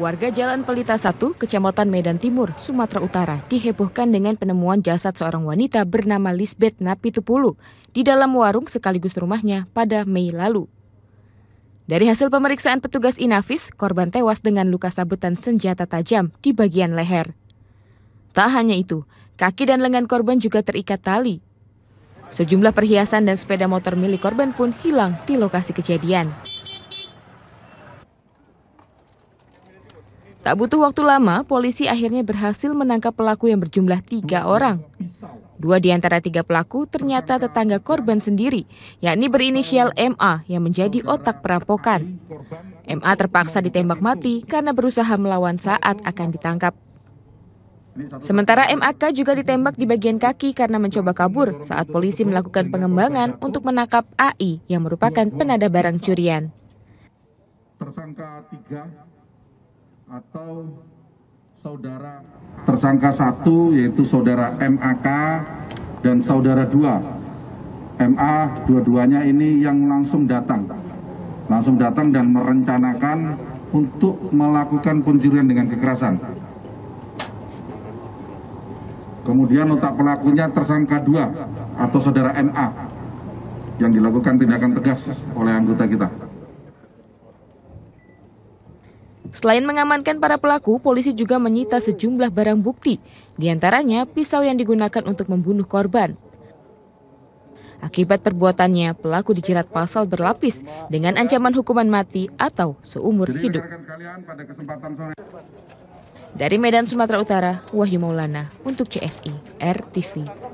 Warga Jalan Pelita 1, Kecamatan Medan Timur, Sumatera Utara, dihebohkan dengan penemuan jasad seorang wanita bernama Lisbeth Napitupulu di dalam warung sekaligus rumahnya pada Mei lalu. Dari hasil pemeriksaan petugas Inavis, korban tewas dengan luka sabetan senjata tajam di bagian leher. Tak hanya itu, kaki dan lengan korban juga terikat tali. Sejumlah perhiasan dan sepeda motor milik korban pun hilang di lokasi kejadian. Tak butuh waktu lama, polisi akhirnya berhasil menangkap pelaku yang berjumlah tiga orang. Dua di antara tiga pelaku ternyata tetangga korban sendiri, yakni berinisial MA yang menjadi otak perampokan. MA terpaksa ditembak mati karena berusaha melawan saat akan ditangkap. Sementara MAK juga ditembak di bagian kaki karena mencoba kabur saat polisi melakukan pengembangan untuk menangkap AI yang merupakan penada barang curian. Tersangka tiga atau saudara tersangka satu yaitu saudara MAK dan saudara dua MA dua-duanya ini yang langsung datang langsung datang dan merencanakan untuk melakukan pencurian dengan kekerasan kemudian otak pelakunya tersangka dua atau saudara NA yang dilakukan tindakan tegas oleh anggota kita. Selain mengamankan para pelaku, polisi juga menyita sejumlah barang bukti, diantaranya pisau yang digunakan untuk membunuh korban. Akibat perbuatannya, pelaku dijerat pasal berlapis dengan ancaman hukuman mati atau seumur hidup. Dari Medan, Sumatera Utara, Wahyu Maulana untuk CSI RTV.